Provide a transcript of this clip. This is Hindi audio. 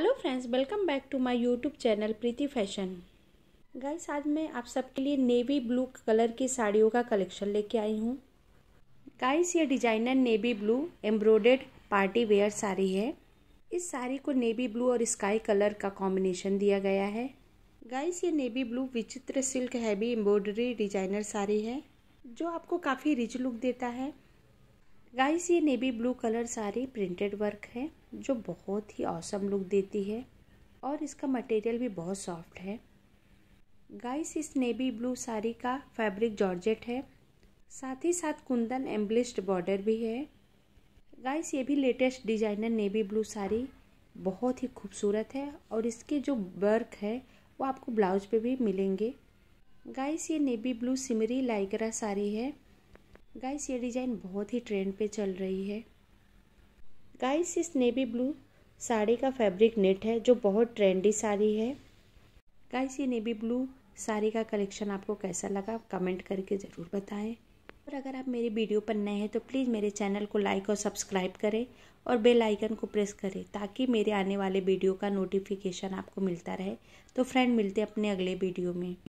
hello friends welcome back to my YouTube channel Preeti fashion guys आज मैं आप सबके लिए नेवी ब्लू कलर की साड़ियों का कलेक्शन लेके आई हूँ गाइस ये designer navy blue embroidered party wear sari है इस साड़ी को नेवी ब्लू और स्काई कलर का कॉम्बिनेशन दिया गया है गाइस ये नेवी ब्लू विचित्र silk heavy embroidery designer sari है जो आपको काफ़ी रिच लुक देता है गाइस ये navy blue colour sari printed work है जो बहुत ही औसम लुक देती है और इसका मटेरियल भी बहुत सॉफ्ट है गाइस इस नेवी ब्लू साड़ी का फैब्रिक जॉर्जेट है साथ ही साथ कुंदन एम्बलिश्ड बॉर्डर भी है गाइस ये भी latest designer navy blue sari बहुत ही खूबसूरत है और इसके जो वर्क है वो आपको ब्लाउज पे भी मिलेंगे गाइस ये navy blue shimmery lycra sari है गाइस ये डिज़ाइन बहुत ही ट्रेंड पे चल रही है गाइस इस नेवी ब्लू साड़ी का फैब्रिक नेट है जो बहुत ट्रेंडी साड़ी है गाइस ये नेवी ब्लू साड़ी का कलेक्शन आपको कैसा लगा कमेंट करके ज़रूर बताएं और अगर आप मेरी वीडियो पर नए हैं तो प्लीज़ मेरे चैनल को लाइक और सब्सक्राइब करें और बेल आइकन को प्रेस करें ताकि मेरे आने वाले वीडियो का नोटिफिकेशन आपको मिलता रहे तो फ्रेंड मिलते अपने अगले वीडियो में